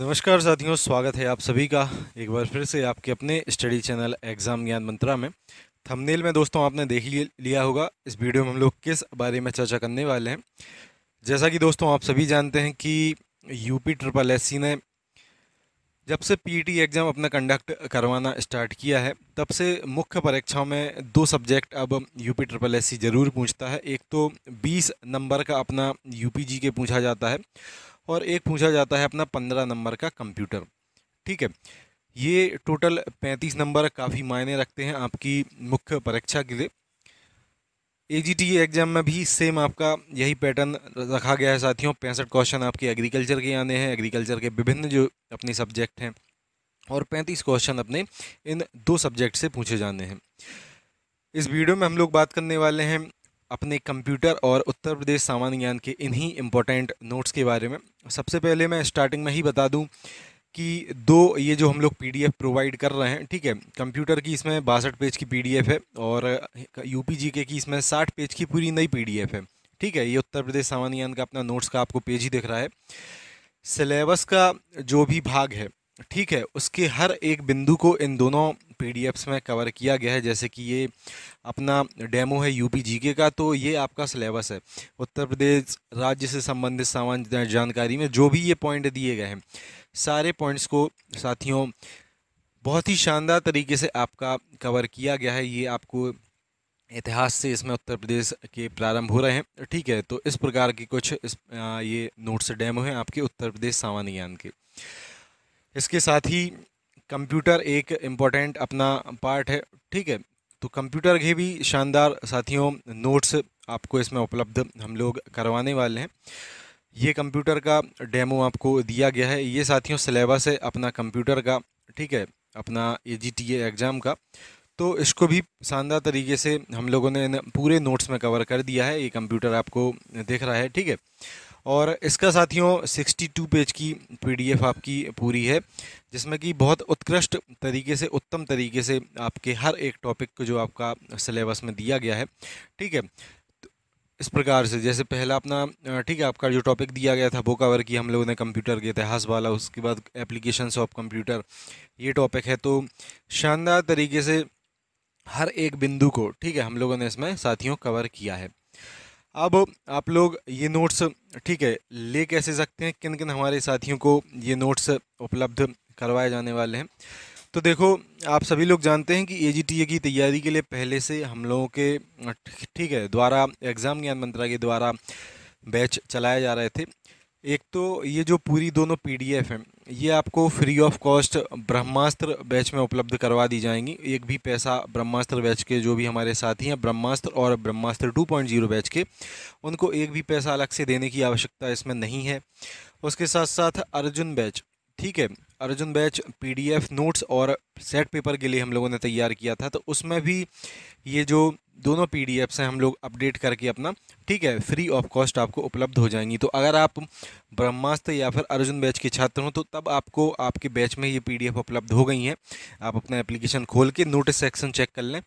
नमस्कार साथियों स्वागत है आप सभी का एक बार फिर से आपके अपने स्टडी चैनल एग्ज़ाम ज्ञान मंत्रा में थंबनेल में दोस्तों आपने देख लिया होगा इस वीडियो में हम लोग किस बारे में चर्चा करने वाले हैं जैसा कि दोस्तों आप सभी जानते हैं कि यूपी ट्रिपल एस ने जब से पीटी एग्ज़ाम e अपना कंडक्ट करवाना स्टार्ट किया है तब से मुख्य परीक्षाओं में दो सब्जेक्ट अब यूपी ट्रिपल एस ज़रूर पूछता है एक तो 20 नंबर का अपना यूपी जी के पूछा जाता है और एक पूछा जाता है अपना 15 नंबर का कंप्यूटर ठीक है ये टोटल 35 नंबर काफ़ी मायने रखते हैं आपकी मुख्य परीक्षा के लिए ए जी एग्ज़ाम में भी सेम आपका यही पैटर्न रखा गया है साथियों पैंसठ क्वेश्चन आपके एग्रीकल्चर के आने हैं एग्रीकल्चर के विभिन्न जो अपने सब्जेक्ट हैं और पैंतीस क्वेश्चन अपने इन दो सब्जेक्ट से पूछे जाने हैं इस वीडियो में हम लोग बात करने वाले हैं अपने कंप्यूटर और उत्तर प्रदेश सामान्य ज्ञान के इन्हीं इम्पोर्टेंट नोट्स के बारे में सबसे पहले मैं स्टार्टिंग में ही बता दूं कि दो ये जो हम लोग पीडीएफ प्रोवाइड कर रहे हैं ठीक है कंप्यूटर की इसमें बासठ पेज की पीडीएफ है और यूपी जीके की इसमें साठ पेज की पूरी नई पीडीएफ है ठीक है ये उत्तर प्रदेश सामान्य का अपना नोट्स का आपको पेज ही दिख रहा है सिलेबस का जो भी भाग है ठीक है उसके हर एक बिंदु को इन दोनों पी में कवर किया गया है जैसे कि ये अपना डेमो है यू पी का तो ये आपका सिलेबस है उत्तर प्रदेश राज्य से संबंधित सामान्य जानकारी में जो भी ये पॉइंट दिए गए हैं सारे पॉइंट्स को साथियों बहुत ही शानदार तरीके से आपका कवर किया गया है ये आपको इतिहास से इसमें उत्तर प्रदेश के प्रारंभ हो रहे हैं ठीक है तो इस प्रकार के कुछ इस ये नोट्स डैम हैं आपके उत्तर प्रदेश सामान्य ज्ञान के इसके साथ ही कंप्यूटर एक इम्पॉर्टेंट अपना पार्ट है ठीक है तो कंप्यूटर के भी शानदार साथियों नोट्स आपको इसमें उपलब्ध हम लोग करवाने वाले हैं ये कंप्यूटर का डेमो आपको दिया गया है ये साथियों सिलेबस है अपना कंप्यूटर का ठीक है अपना ए जी टी एग्ज़ाम का तो इसको भी शानदार तरीके से हम लोगों ने पूरे नोट्स में कवर कर दिया है ये कंप्यूटर आपको देख रहा है ठीक है और इसका साथियों 62 पेज की पीडीएफ आपकी पूरी है जिसमें कि बहुत उत्कृष्ट तरीके से उत्तम तरीके से आपके हर एक टॉपिक को जो आपका सिलेबस में दिया गया है ठीक है इस प्रकार से जैसे पहला अपना ठीक है आपका जो टॉपिक दिया गया था वो कवर किया हम लोगों ने कंप्यूटर के इतिहास वाला उसके बाद एप्लीकेशन ऑफ कंप्यूटर ये टॉपिक है तो शानदार तरीके से हर एक बिंदु को ठीक है हम लोगों ने इसमें साथियों कवर किया है अब आप लोग ये नोट्स ठीक है ले कैसे सकते हैं किन किन हमारे साथियों को ये नोट्स उपलब्ध करवाए जाने वाले हैं तो देखो आप सभी लोग जानते हैं कि ए की तैयारी के लिए पहले से हम लोगों के ठीक है द्वारा एग्ज़ाम ज्ञान मंत्रालय के द्वारा बैच चलाए जा रहे थे एक तो ये जो पूरी दोनों पीडीएफ हैं ये आपको free of cost Brahmastra batch में उपलब्ध करवा दी जाएंगी एक भी पैसा ब्रह्मास्त्र बैच के जो भी हमारे साथी हैं ब्रह्मास्त्र और ब्रह्मास्त्र 2.0 बैच के उनको एक भी पैसा अलग से देने की आवश्यकता इसमें नहीं है उसके साथ साथ अर्जुन बैच ठीक है अर्जुन बैच पीडीएफ नोट्स और सेट पेपर के लिए हम लोगों ने तैयार किया था तो उसमें भी ये जो दोनों पी डी एफ्स हैं हम लोग अपडेट करके अपना ठीक है फ्री ऑफ कॉस्ट आपको उपलब्ध हो जाएंगी तो अगर आप ब्रह्मास्त्र या फिर अर्जुन बैच के छात्र हों तो तब आपको आपके बैच में ये पी उपलब्ध हो गई हैं आप अपना एप्लीकेशन खोल के नोटिस सेक्शन चेक कर लें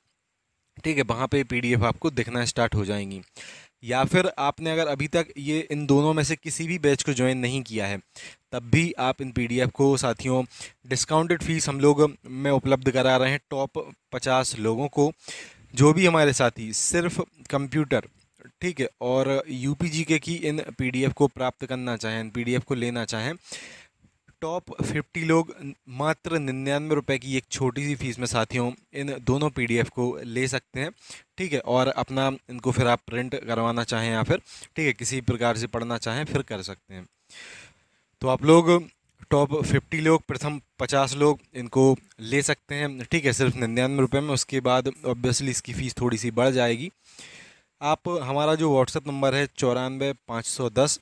ठीक है वहाँ पर पी आपको दिखना स्टार्ट हो जाएंगी या फिर आपने अगर अभी तक ये इन दोनों में से किसी भी बैच को ज्वाइन नहीं किया है तब भी आप इन पीडीएफ को साथियों डिस्काउंटेड फ़ीस हम लोग में उपलब्ध करा रहे हैं टॉप पचास लोगों को जो भी हमारे साथी सिर्फ कंप्यूटर ठीक है और यू के की इन पीडीएफ को प्राप्त करना चाहें इन पीडीएफ को लेना चाहें टॉप फिफ्टी लोग मात्र निन्यानवे रुपए की एक छोटी सी फीस में साथियों इन दोनों पीडीएफ को ले सकते हैं ठीक है और अपना इनको फिर आप प्रिंट करवाना चाहें या फिर ठीक है किसी प्रकार से पढ़ना चाहें फिर कर सकते हैं तो आप लोग टॉप फिफ्टी लोग प्रथम पचास लोग इनको ले सकते हैं ठीक है सिर्फ निन्यानवे रुपये में उसके बाद ऑब्वियसली इसकी फ़ीस थोड़ी सी बढ़ जाएगी आप हमारा जो व्हाट्सअप नंबर है चौरानवे पाँच सौ दस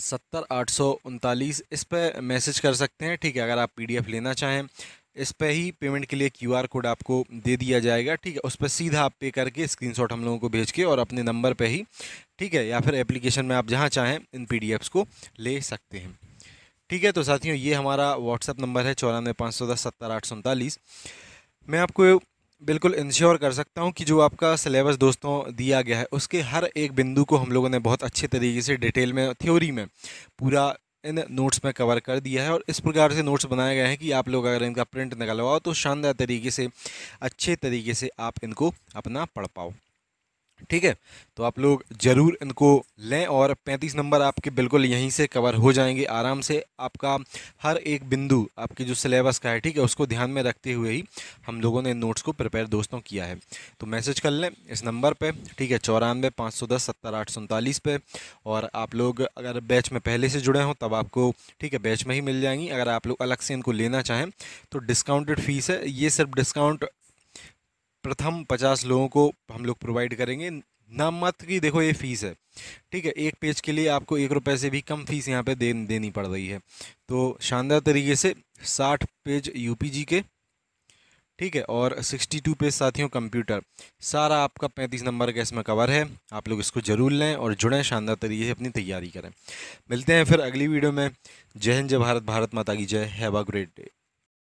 सत्तर आठ सौ उनतालीस इस पर मैसेज कर सकते हैं ठीक है अगर आप पीडीएफ लेना चाहें इस पर ही पेमेंट के लिए क्यूआर कोड आपको दे दिया जाएगा ठीक है उस पर सीधा आप पे करके स्क्रीनशॉट हम लोगों को भेज के और अपने नंबर पे ही ठीक है या फिर एप्लीकेशन में आप जहाँ चाहें इन पी को ले सकते हैं ठीक है तो साथियों ये हमारा व्हाट्सअप नंबर है चौरानवे पाँच सौ दस सत्तर आठ सौ उनतालीस मैं आपको बिल्कुल इंश्योर कर सकता हूँ कि जो आपका सिलेबस दोस्तों दिया गया है उसके हर एक बिंदु को हम लोगों ने बहुत अच्छे तरीके से डिटेल में थ्योरी में पूरा इन नोट्स में कवर कर दिया है और इस प्रकार से नोट्स बनाए गए हैं कि आप लोग अगर इनका प्रिंट निकलवाओ तो शानदार तरीके से अच्छे तरीके से आप इनको अपना पढ़ पाओ ठीक है तो आप लोग ज़रूर इनको लें और 35 नंबर आपके बिल्कुल यहीं से कवर हो जाएंगे आराम से आपका हर एक बिंदु आपके जो सिलेबस का है ठीक है उसको ध्यान में रखते हुए ही हम लोगों ने नोट्स को प्रिपेयर दोस्तों किया है तो मैसेज कर लें इस नंबर पे ठीक है चौरानवे पाँच सौ दस सत्तर आठ सौ पे और आप लोग अगर बैच में पहले से जुड़े हों तब आपको ठीक है बैच में ही मिल जाएंगी अगर आप लोग अलग से इनको लेना चाहें तो डिस्काउंटेड फ़ीस है ये सिर्फ डिस्काउंट प्रथम पचास लोगों को हम लोग प्रोवाइड करेंगे नाम मत की देखो ये फ़ीस है ठीक है एक पेज के लिए आपको एक रुपये से भी कम फीस यहाँ पे दे देनी पड़ रही है तो शानदार तरीके से साठ पेज यूपीजी के ठीक है और सिक्सटी टू पेज साथियों कंप्यूटर सारा आपका पैंतीस नंबर का इसमें कवर है आप लोग इसको ज़रूर लें और जुड़ें शानदार तरीके से अपनी तैयारी करें मिलते हैं फिर अगली वीडियो में जय हिंद जय भारत भारत माता की जय हैव अ ग्रेट डे